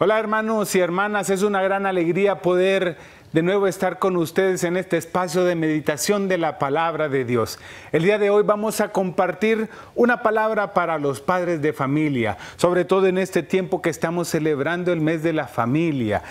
Hola hermanos y hermanas, es una gran alegría poder de nuevo estar con ustedes en este espacio de meditación de la palabra de Dios. El día de hoy vamos a compartir una palabra para los padres de familia, sobre todo en este tiempo que estamos celebrando el mes de la familia.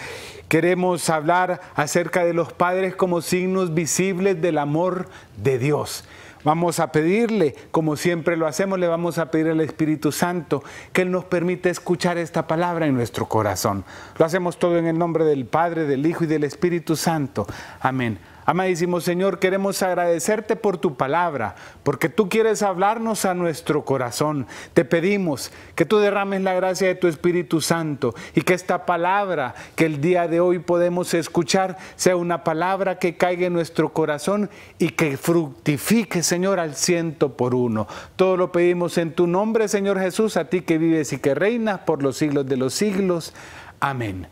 Queremos hablar acerca de los padres como signos visibles del amor de Dios. Vamos a pedirle, como siempre lo hacemos, le vamos a pedir al Espíritu Santo que Él nos permita escuchar esta palabra en nuestro corazón. Lo hacemos todo en el nombre del Padre, del Hijo y del Espíritu Santo. Amén. Amadísimo Señor, queremos agradecerte por tu palabra, porque tú quieres hablarnos a nuestro corazón. Te pedimos que tú derrames la gracia de tu Espíritu Santo y que esta palabra que el día de hoy podemos escuchar sea una palabra que caiga en nuestro corazón y que fructifique, Señor, al ciento por uno. Todo lo pedimos en tu nombre, Señor Jesús, a ti que vives y que reinas por los siglos de los siglos. Amén.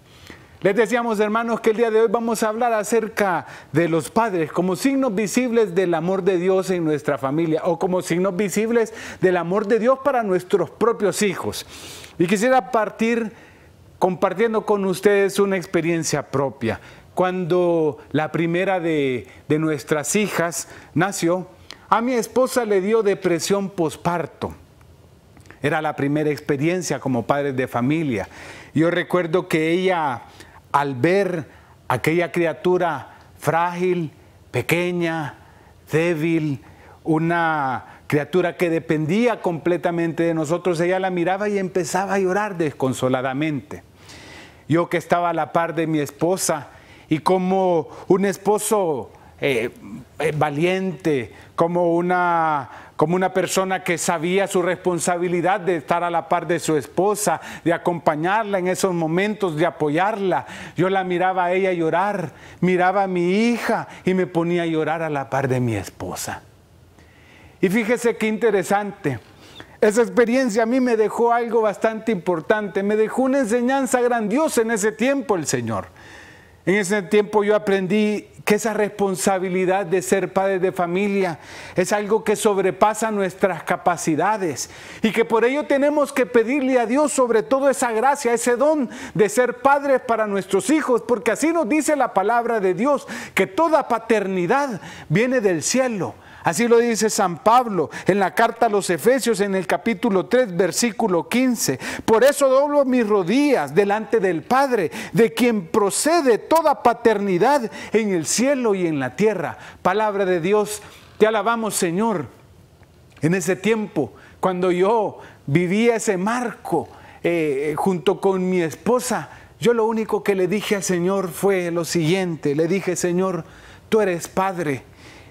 Les decíamos, hermanos, que el día de hoy vamos a hablar acerca de los padres como signos visibles del amor de Dios en nuestra familia o como signos visibles del amor de Dios para nuestros propios hijos. Y quisiera partir compartiendo con ustedes una experiencia propia. Cuando la primera de, nuestras hijas nació, a mi esposa le dio depresión posparto. Era la primera experiencia como padres de familia. Yo recuerdo que ella al ver aquella criatura frágil, pequeña, débil, una criatura que dependía completamente de nosotros, ella la miraba y empezaba a llorar desconsoladamente. Yo que estaba a la par de mi esposa y como un esposo eh, eh, valiente, como una como una persona que sabía su responsabilidad de estar a la par de su esposa, de acompañarla en esos momentos, de apoyarla. Yo la miraba a ella llorar, miraba a mi hija y me ponía a llorar a la par de mi esposa. Y fíjese qué interesante. Esa experiencia a mí me dejó algo bastante importante, me dejó una enseñanza grandiosa en ese tiempo el Señor. En ese tiempo yo aprendí que esa responsabilidad de ser padres de familia es algo que sobrepasa nuestras capacidades y que por ello tenemos que pedirle a Dios sobre todo esa gracia, ese don de ser padres para nuestros hijos, porque así nos dice la palabra de Dios, que toda paternidad viene del cielo. Así lo dice San Pablo en la carta a los Efesios en el capítulo 3, versículo 15. Por eso doblo mis rodillas delante del Padre, de quien procede toda paternidad en el cielo y en la tierra. Palabra de Dios, te alabamos Señor. En ese tiempo, cuando yo vivía ese marco eh, eh, junto con mi esposa, yo lo único que le dije al Señor fue lo siguiente. Le dije, Señor, tú eres Padre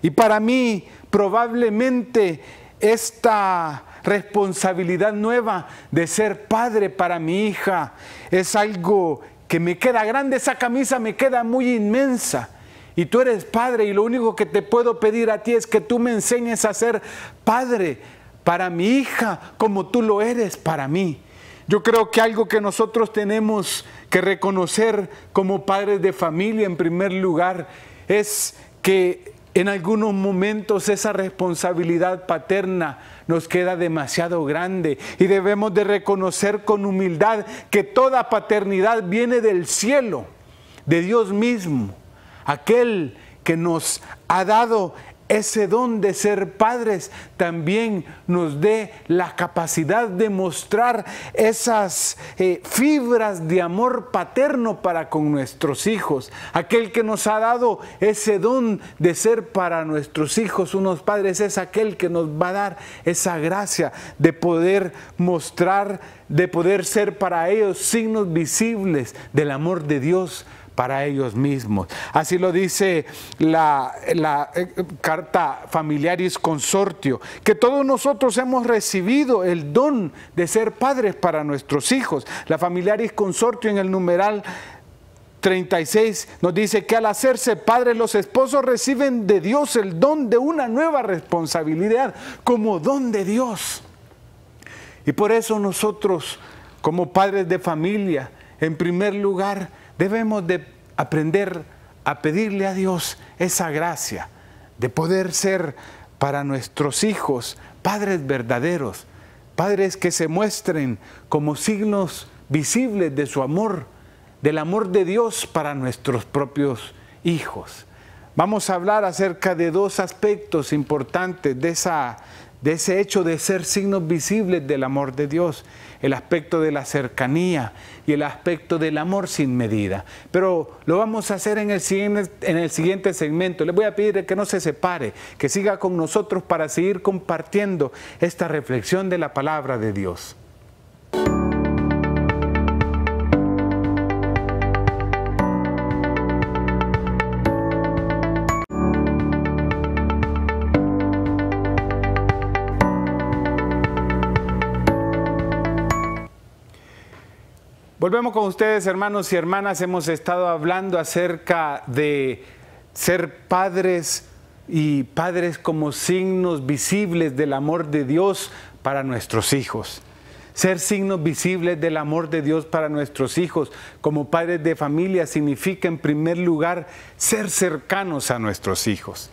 y para mí probablemente esta responsabilidad nueva de ser padre para mi hija es algo que me queda grande, esa camisa me queda muy inmensa. Y tú eres padre y lo único que te puedo pedir a ti es que tú me enseñes a ser padre para mi hija como tú lo eres para mí. Yo creo que algo que nosotros tenemos que reconocer como padres de familia en primer lugar es que en algunos momentos esa responsabilidad paterna nos queda demasiado grande y debemos de reconocer con humildad que toda paternidad viene del cielo, de Dios mismo, aquel que nos ha dado ese don de ser padres también nos dé la capacidad de mostrar esas eh, fibras de amor paterno para con nuestros hijos. Aquel que nos ha dado ese don de ser para nuestros hijos unos padres es aquel que nos va a dar esa gracia de poder mostrar, de poder ser para ellos signos visibles del amor de Dios para ellos mismos. Así lo dice la, eh, carta familiaris consortio, que todos nosotros hemos recibido el don de ser padres para nuestros hijos. La familiaris consortio en el numeral 36 nos dice que al hacerse padres los esposos reciben de Dios el don de una nueva responsabilidad como don de Dios. Y por eso nosotros como padres de familia, en primer lugar, debemos de aprender a pedirle a Dios esa gracia de poder ser para nuestros hijos padres verdaderos, padres que se muestren como signos visibles de su amor, del amor de Dios para nuestros propios hijos. Vamos a hablar acerca de dos aspectos importantes de esa de ese hecho de ser signos visibles del amor de Dios, el aspecto de la cercanía y el aspecto del amor sin medida. Pero lo vamos a hacer en el siguiente, segmento. Les voy a pedir que no se separe, que siga con nosotros para seguir compartiendo esta reflexión de la palabra de Dios. Volvemos con ustedes, hermanos y hermanas. Hemos estado hablando acerca de ser padres y padres como signos visibles del amor de Dios para nuestros hijos. Ser signos visibles del amor de Dios para nuestros hijos como padres de familia significa en primer lugar ser cercanos a nuestros hijos.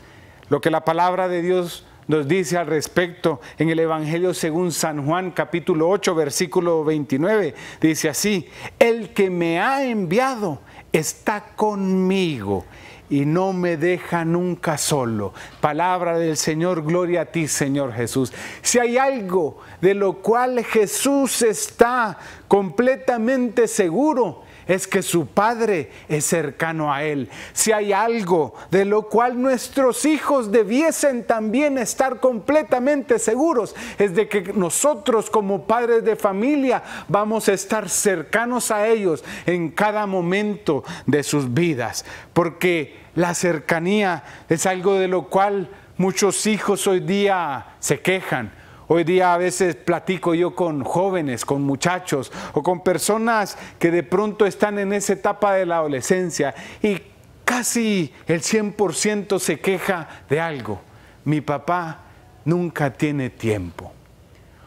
Lo que la palabra de Dios nos dice al respecto en el Evangelio según San Juan capítulo 8 versículo 29. Dice así, el que me ha enviado está conmigo y no me deja nunca solo. Palabra del Señor, gloria a ti Señor Jesús. Si hay algo de lo cual Jesús está completamente seguro, es que su Padre es cercano a Él. Si hay algo de lo cual nuestros hijos debiesen también estar completamente seguros, es de que nosotros como padres de familia vamos a estar cercanos a ellos en cada momento de sus vidas, porque la cercanía es algo de lo cual muchos hijos hoy día se quejan Hoy día a veces platico yo con jóvenes, con muchachos o con personas que de pronto están en esa etapa de la adolescencia y casi el 100% se queja de algo. Mi papá nunca tiene tiempo.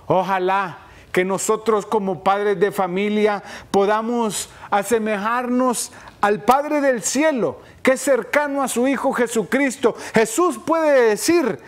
Ojalá que nosotros como padres de familia podamos asemejarnos al Padre del Cielo, que es cercano a su Hijo Jesucristo. Jesús puede decir,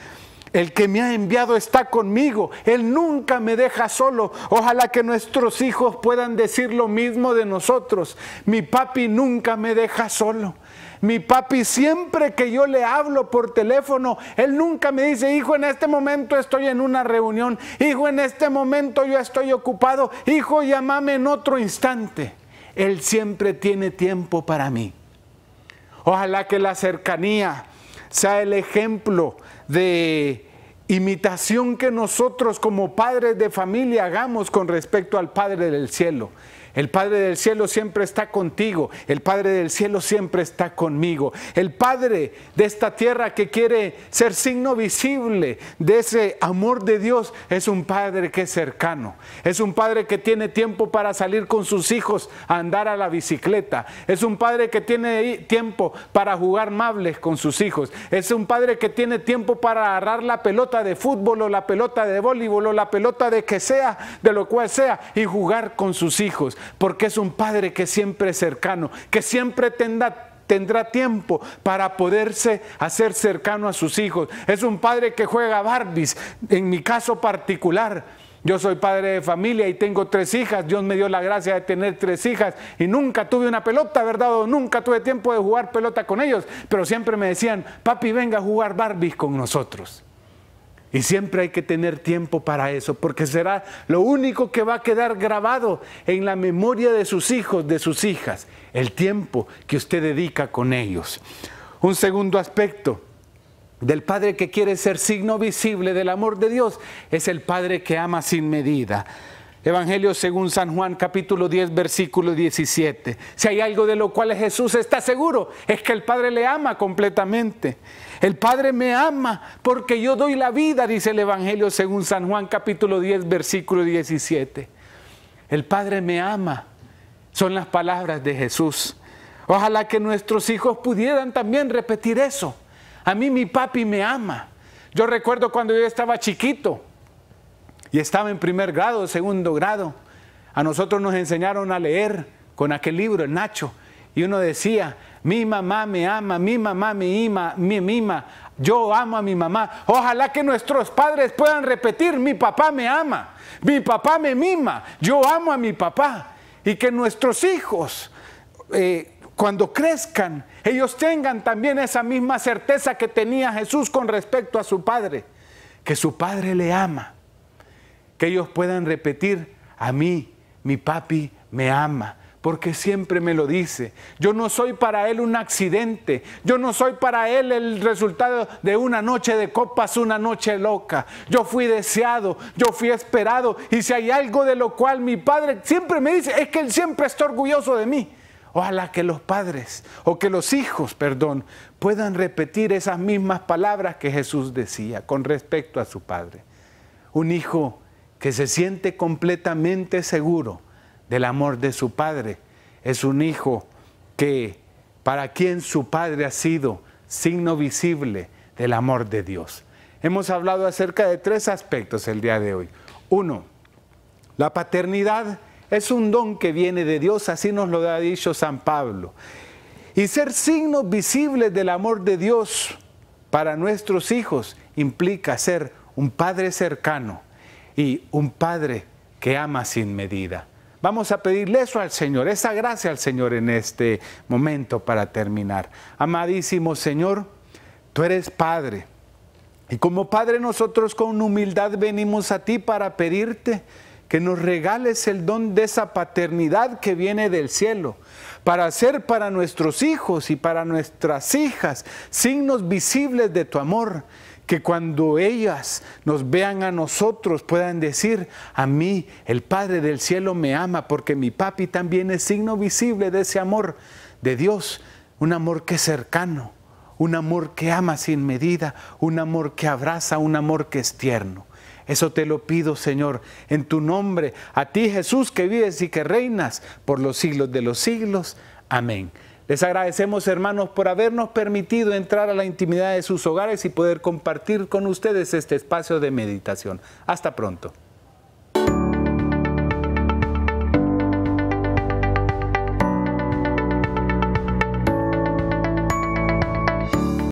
el que me ha enviado está conmigo. Él nunca me deja solo. Ojalá que nuestros hijos puedan decir lo mismo de nosotros. Mi papi nunca me deja solo. Mi papi siempre que yo le hablo por teléfono, él nunca me dice, hijo, en este momento estoy en una reunión. Hijo, en este momento yo estoy ocupado. Hijo, llámame en otro instante. Él siempre tiene tiempo para mí. Ojalá que la cercanía sea el ejemplo de imitación que nosotros como padres de familia hagamos con respecto al Padre del Cielo. El Padre del Cielo siempre está contigo. El Padre del Cielo siempre está conmigo. El Padre de esta tierra que quiere ser signo visible de ese amor de Dios es un Padre que es cercano. Es un Padre que tiene tiempo para salir con sus hijos a andar a la bicicleta. Es un Padre que tiene tiempo para jugar mables con sus hijos. Es un Padre que tiene tiempo para agarrar la pelota de fútbol o la pelota de voleibol o la pelota de que sea, de lo cual sea, y jugar con sus hijos porque es un Padre que siempre es cercano, que siempre tendrá tiempo para poderse hacer cercano a sus hijos. Es un padre que juega Barbies, en mi caso particular. Yo soy padre de familia y tengo tres hijas. Dios me dio la gracia de tener tres hijas y nunca tuve una pelota, ¿verdad? nunca tuve tiempo de jugar pelota con ellos. Pero siempre me decían, papi, venga a jugar Barbies con nosotros. Y siempre hay que tener tiempo para eso, porque será lo único que va a quedar grabado en la memoria de sus hijos, de sus hijas, el tiempo que usted dedica con ellos. Un segundo aspecto del Padre que quiere ser signo visible del amor de Dios es el Padre que ama sin medida. Evangelio según San Juan capítulo 10 versículo 17. Si hay algo de lo cual Jesús está seguro, es que el Padre le ama completamente. El Padre me ama porque yo doy la vida, dice el Evangelio según San Juan capítulo 10 versículo 17. El Padre me ama. Son las palabras de Jesús. Ojalá que nuestros hijos pudieran también repetir eso. A mí mi papi me ama. Yo recuerdo cuando yo estaba chiquito, y estaba en primer grado, segundo grado. A nosotros nos enseñaron a leer con aquel libro, el Nacho, y uno decía, mi mamá me ama, mi mamá me ima, me mima, yo amo a mi mamá. Ojalá que nuestros padres puedan repetir, mi papá me ama, mi papá me mima, yo amo a mi papá. Y que nuestros hijos, eh, cuando crezcan, ellos tengan también esa misma certeza que tenía Jesús con respecto a su padre, que su padre le ama que ellos puedan repetir, a mí, mi papi me ama, porque siempre me lo dice. Yo no soy para él un accidente, yo no soy para él el resultado de una noche de copas, una noche loca. Yo fui deseado, yo fui esperado, y si hay algo de lo cual mi padre siempre me dice, es que él siempre está orgulloso de mí. Ojalá que los padres o que los hijos, perdón, puedan repetir esas mismas palabras que Jesús decía con respecto a su padre. Un hijo que se siente completamente seguro del amor de su padre. Es un hijo que para quien su padre ha sido signo visible del amor de Dios. Hemos hablado acerca de tres aspectos el día de hoy. Uno, la paternidad es un don que viene de Dios, así nos lo ha dicho San Pablo. Y ser signo visible del amor de Dios para nuestros hijos implica ser un padre cercano, y un Padre que ama sin medida. Vamos a pedirle eso al Señor, esa gracia al Señor en este momento para terminar. Amadísimo Señor, tú eres Padre. Y como Padre nosotros con humildad venimos a ti para pedirte que nos regales el don de esa paternidad que viene del cielo, para hacer para nuestros hijos y para nuestras hijas signos visibles de tu amor que cuando ellas nos vean a nosotros puedan decir, a mí el Padre del Cielo me ama porque mi papi también es signo visible de ese amor de Dios, un amor que es cercano, un amor que ama sin medida, un amor que abraza, un amor que es tierno. Eso te lo pido, Señor, en tu nombre, a ti Jesús que vives y que reinas por los siglos de los siglos. Amén. Les agradecemos, hermanos, por habernos permitido entrar a la intimidad de sus hogares y poder compartir con ustedes este espacio de meditación. Hasta pronto.